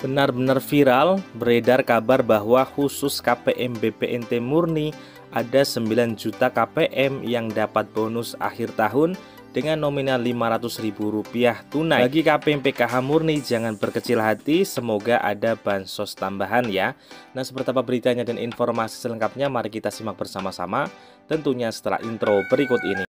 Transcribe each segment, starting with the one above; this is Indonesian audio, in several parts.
benar-benar viral, beredar kabar bahwa khusus KPM BPNT murni ada 9 juta KPM yang dapat bonus akhir tahun dengan nominal Rp500.000 tunai. Bagi KPM PKH murni jangan berkecil hati, semoga ada bansos tambahan ya. Nah, seperti apa beritanya dan informasi selengkapnya mari kita simak bersama-sama tentunya setelah intro berikut ini.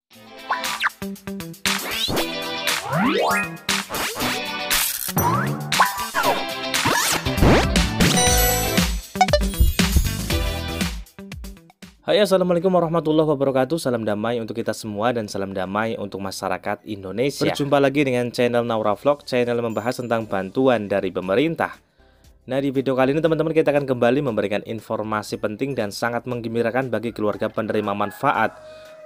Hai assalamualaikum warahmatullahi wabarakatuh Salam damai untuk kita semua dan salam damai untuk masyarakat Indonesia Berjumpa lagi dengan channel Naura Vlog Channel membahas tentang bantuan dari pemerintah Nah di video kali ini teman-teman kita akan kembali memberikan informasi penting dan sangat menggembirakan bagi keluarga penerima manfaat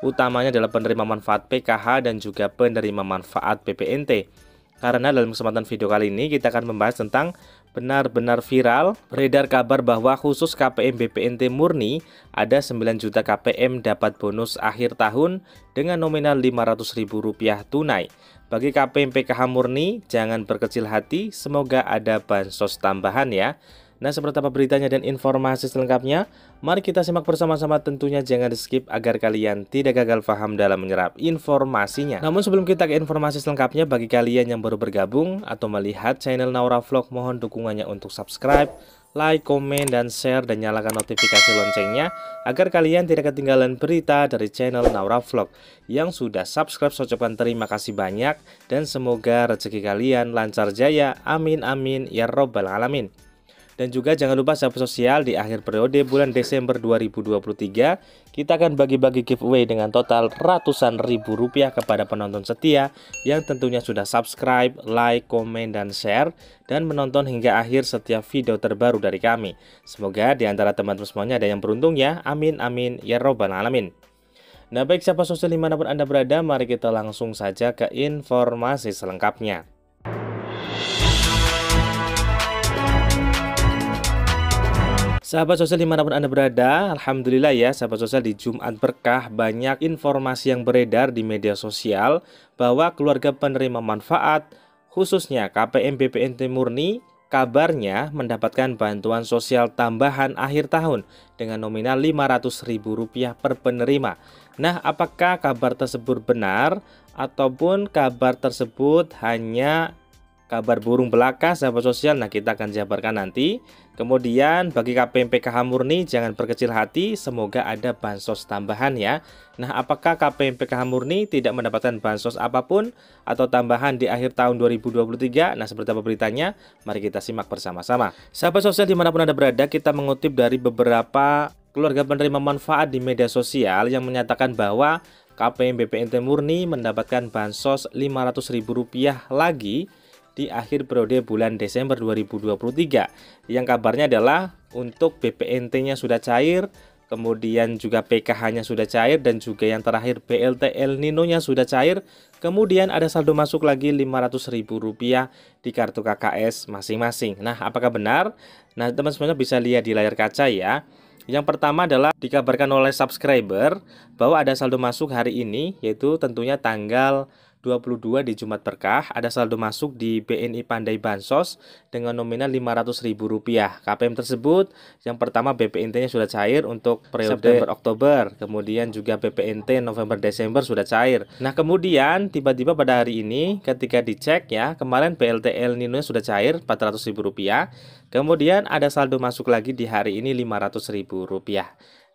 Utamanya adalah penerima manfaat PKH dan juga penerima manfaat PPNT Karena dalam kesempatan video kali ini kita akan membahas tentang benar-benar viral, beredar kabar bahwa khusus KPM BPNT murni ada 9 juta KPM dapat bonus akhir tahun dengan nominal Rp500.000 tunai. Bagi KPM PKH murni, jangan berkecil hati, semoga ada bansos tambahan ya. Nah, seperti apa beritanya dan informasi selengkapnya? Mari kita simak bersama-sama tentunya jangan di skip agar kalian tidak gagal paham dalam menyerap informasinya. Namun sebelum kita ke informasi selengkapnya, bagi kalian yang baru bergabung atau melihat channel Naura Vlog, mohon dukungannya untuk subscribe, like, komen, dan share dan nyalakan notifikasi loncengnya agar kalian tidak ketinggalan berita dari channel Naura Vlog yang sudah subscribe saya terima kasih banyak dan semoga rezeki kalian lancar jaya amin amin ya robbal alamin dan juga jangan lupa sahabat sosial di akhir periode bulan Desember 2023 kita akan bagi-bagi giveaway dengan total ratusan ribu rupiah kepada penonton setia yang tentunya sudah subscribe, like, komen, dan share dan menonton hingga akhir setiap video terbaru dari kami. Semoga di antara teman-teman semuanya ada yang beruntung ya. Amin amin ya robbal alamin. Nah baik siapa sosial dimanapun Anda berada, mari kita langsung saja ke informasi selengkapnya. Sahabat sosial dimanapun Anda berada, Alhamdulillah ya sahabat sosial di Jumat Berkah banyak informasi yang beredar di media sosial bahwa keluarga penerima manfaat khususnya KPM BPNT Murni kabarnya mendapatkan bantuan sosial tambahan akhir tahun dengan nominal Rp500.000 per penerima. Nah, apakah kabar tersebut benar ataupun kabar tersebut hanya kabar burung belaka sahabat sosial nah kita akan jabarkan nanti kemudian bagi KPM PKH murni jangan berkecil hati semoga ada bansos tambahan ya nah apakah KPM PKH murni tidak mendapatkan bansos apapun atau tambahan di akhir tahun 2023 nah seperti apa beritanya mari kita simak bersama-sama sahabat sosial dimanapun anda berada kita mengutip dari beberapa keluarga penerima manfaat di media sosial yang menyatakan bahwa KPM BPNT Murni mendapatkan bansos Rp500.000 lagi di akhir periode bulan Desember 2023 yang kabarnya adalah untuk BPNT-nya sudah cair, kemudian juga PKH-nya sudah cair dan juga yang terakhir BLT El Nino-nya sudah cair. Kemudian ada saldo masuk lagi Rp500.000 di kartu KKS masing-masing. Nah, apakah benar? Nah, teman teman bisa lihat di layar kaca ya. Yang pertama adalah dikabarkan oleh subscriber bahwa ada saldo masuk hari ini yaitu tentunya tanggal 22 di Jumat Berkah ada saldo masuk di BNI Pandai Bansos dengan nominal Rp500.000. KPM tersebut yang pertama BPNT-nya sudah cair untuk periode September Oktober, kemudian juga BPNT November Desember sudah cair. Nah, kemudian tiba-tiba pada hari ini ketika dicek ya, kemarin BLT El Nino sudah cair Rp400.000. Kemudian ada saldo masuk lagi di hari ini Rp500.000.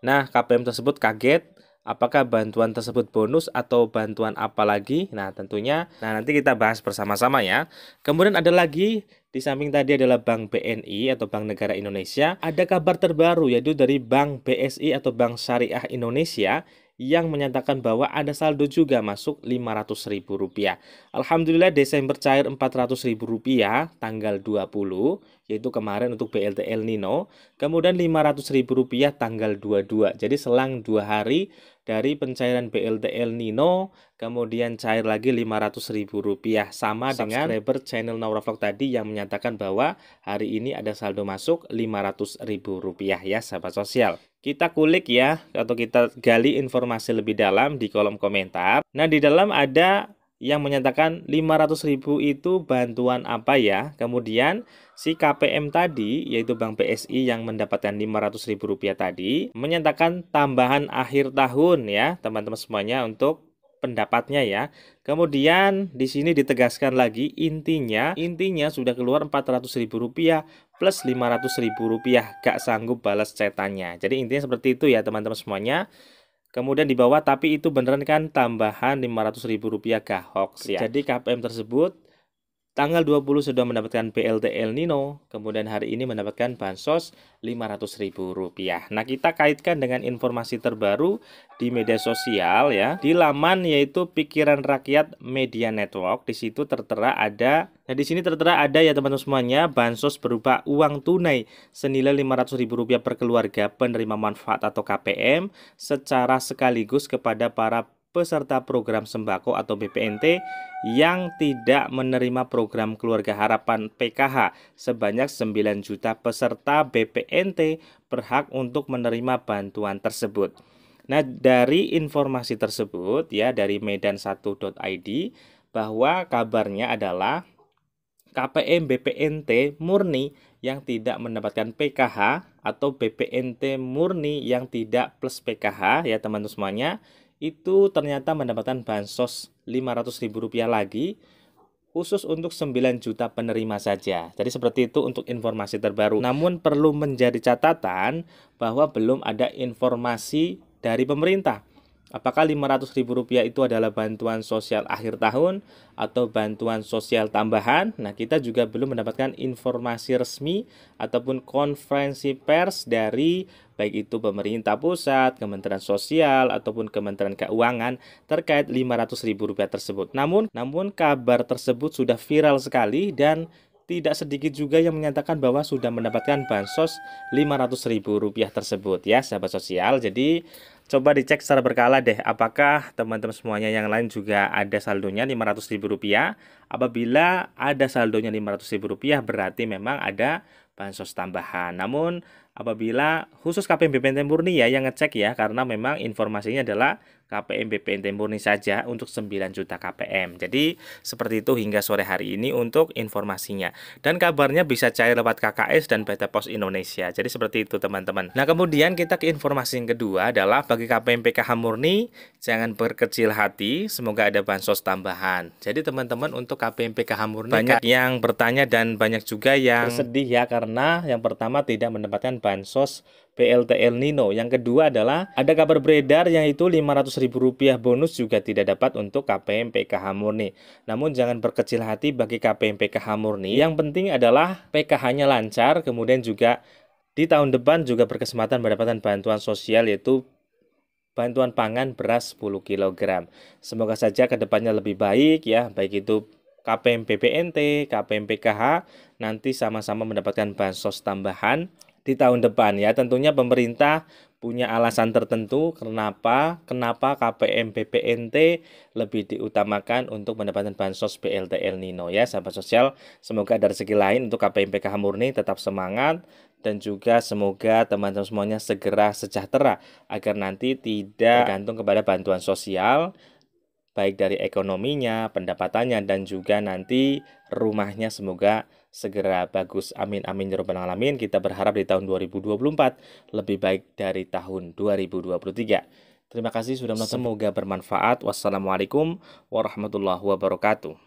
Nah, KPM tersebut kaget Apakah bantuan tersebut bonus atau bantuan apa lagi? Nah, tentunya nah nanti kita bahas bersama-sama ya. Kemudian ada lagi di samping tadi adalah Bank BNI atau Bank Negara Indonesia, ada kabar terbaru yaitu dari Bank BSI atau Bank Syariah Indonesia yang menyatakan bahwa ada saldo juga masuk Rp500.000. Alhamdulillah Desember cair Rp400.000 tanggal 20 yaitu kemarin untuk BLT El Nino, kemudian Rp500.000 tanggal 22. Jadi selang dua hari dari pencairan BLT El Nino, kemudian cair lagi Rp500.000 sama dengan subscriber channel Nora Vlog tadi yang menyatakan bahwa hari ini ada saldo masuk Rp500.000 ya sahabat sosial. Kita kulik ya atau kita gali informasi lebih dalam di kolom komentar. Nah, di dalam ada yang menyatakan 500 ribu itu bantuan apa ya. Kemudian si KPM tadi yaitu Bank PSI yang mendapatkan 500 ribu rupiah tadi menyatakan tambahan akhir tahun ya teman-teman semuanya untuk pendapatnya ya. Kemudian di sini ditegaskan lagi intinya intinya sudah keluar ribu rupiah plus ribu rupiah gak sanggup balas cetanya Jadi intinya seperti itu ya teman-teman semuanya. Kemudian di bawah tapi itu beneran kan tambahan ribu rupiah kah hoax ya. Jadi KPM tersebut Tanggal 20 sudah mendapatkan BLT El Nino, kemudian hari ini mendapatkan bansos Rp500.000. Nah, kita kaitkan dengan informasi terbaru di media sosial ya. Di laman yaitu Pikiran Rakyat Media Network, di situ tertera ada Nah, di sini tertera ada ya teman-teman semuanya, bansos berupa uang tunai senilai Rp500.000 per keluarga penerima manfaat atau KPM secara sekaligus kepada para peserta program sembako atau BPNT yang tidak menerima program Keluarga Harapan PKH sebanyak 9 juta peserta BPNT berhak untuk menerima bantuan tersebut. Nah, dari informasi tersebut ya dari medan1.id bahwa kabarnya adalah KPM BPNT murni yang tidak mendapatkan PKH atau BPNT murni yang tidak plus PKH ya teman-teman semuanya itu ternyata mendapatkan bansos Rp500.000 lagi khusus untuk 9 juta penerima saja. Jadi seperti itu untuk informasi terbaru. Namun perlu menjadi catatan bahwa belum ada informasi dari pemerintah Apakah ribu rupiah itu adalah bantuan sosial akhir tahun atau bantuan sosial tambahan? Nah, kita juga belum mendapatkan informasi resmi ataupun konferensi pers dari baik itu pemerintah pusat, Kementerian Sosial ataupun Kementerian Keuangan terkait ribu rupiah tersebut. Namun, namun kabar tersebut sudah viral sekali dan tidak sedikit juga yang menyatakan bahwa sudah mendapatkan bansos ribu rupiah tersebut ya sahabat sosial. Jadi Coba dicek secara berkala deh, apakah teman-teman semuanya yang lain juga ada saldonya ribu rupiah. Apabila ada saldonya ribu rupiah, berarti memang ada bansos tambahan. Namun apabila khusus KPM BPNT murni ya yang ngecek ya karena memang informasinya adalah KPM BPNT murni saja untuk 9 juta KPM. Jadi seperti itu hingga sore hari ini untuk informasinya. Dan kabarnya bisa cair lewat KKS dan PT Pos Indonesia. Jadi seperti itu teman-teman. Nah kemudian kita ke informasi yang kedua adalah bagi KPM PKH murni jangan berkecil hati. Semoga ada bansos tambahan. Jadi teman-teman untuk KPM PKH murni banyak yang bertanya dan banyak juga yang sedih ya karena yang pertama tidak mendapatkan bansos BLT El Nino. Yang kedua adalah ada kabar beredar yang itu Rp500.000 bonus juga tidak dapat untuk KPM PKH Murni. Namun jangan berkecil hati bagi KPM PKH Murni. Yang penting adalah PKH-nya lancar, kemudian juga di tahun depan juga berkesempatan mendapatkan bantuan sosial yaitu bantuan pangan beras 10 kg. Semoga saja kedepannya lebih baik ya, baik itu KPM PPNT, KPM PKH, nanti sama-sama mendapatkan bansos tambahan di tahun depan ya. Tentunya pemerintah punya alasan tertentu kenapa kenapa KPM BPNT lebih diutamakan untuk mendapatkan bansos BLT El Nino ya sahabat sosial. Semoga dari segi lain untuk KPM PKH Murni tetap semangat dan juga semoga teman-teman semuanya segera sejahtera agar nanti tidak iya. tergantung kepada bantuan sosial baik dari ekonominya, pendapatannya dan juga nanti rumahnya semoga segera bagus. Amin amin ya rabbal alamin. Kita berharap di tahun 2024 lebih baik dari tahun 2023. Terima kasih sudah menonton. Semoga bermanfaat. Wassalamualaikum warahmatullahi wabarakatuh.